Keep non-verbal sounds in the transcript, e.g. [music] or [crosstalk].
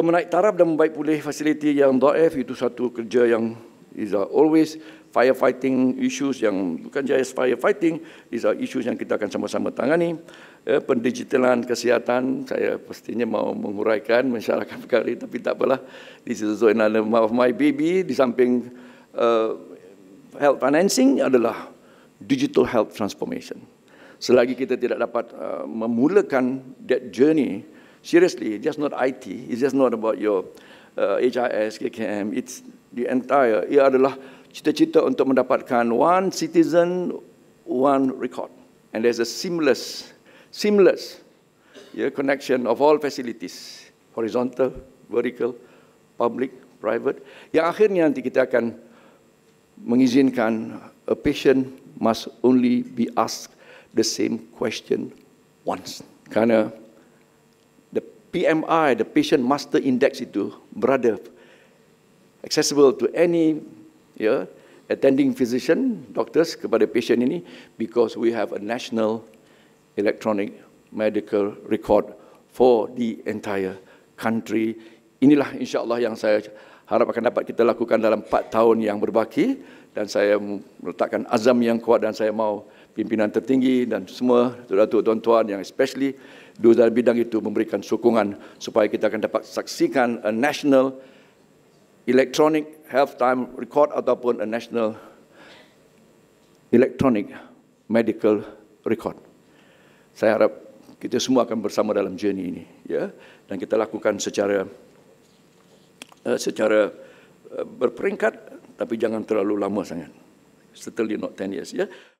menaik taraf dan membaik pulih fasiliti yang daif itu satu kerja yang is always firefighting issues yang bukan jaya firefighting is issues yang kita akan sama-sama tangani eh, pendigitalan kesihatan saya pastinya mau menguraikan mensyarahkan [laughs] perkara ini tapi tak apalah this is the zone of my baby di samping uh, health financing adalah digital health transformation selagi kita tidak dapat uh, memulakan that journey seriously, it's just not IT, it's just not about your uh, HIS, KKM, it's the entire, ia adalah cita-cita untuk mendapatkan one citizen, one record. And there's a seamless, seamless yeah, connection of all facilities, horizontal, vertical, public, private, yang akhirnya nanti kita akan mengizinkan a patient must only be asked the same question once. Kerana PMI, the Patient Master Index itu berada accessible to any ya, attending physician, doctors kepada patient ini because we have a national electronic medical record for the entire country. Inilah insyaAllah yang saya harap akan dapat kita lakukan dalam 4 tahun yang berbaki dan saya meletakkan azam yang kuat dan saya mahu pimpinan tertinggi dan semua datuk-datuk tuan-tuan yang especially dua dalam bidang itu memberikan sokongan supaya kita akan dapat saksikan a national electronic health time record ataupun a national electronic medical record. Saya harap kita semua akan bersama dalam journey ini ya dan kita lakukan secara uh, secara uh, berperingkat tapi jangan terlalu lama sangat. Certainly not 10 years ya.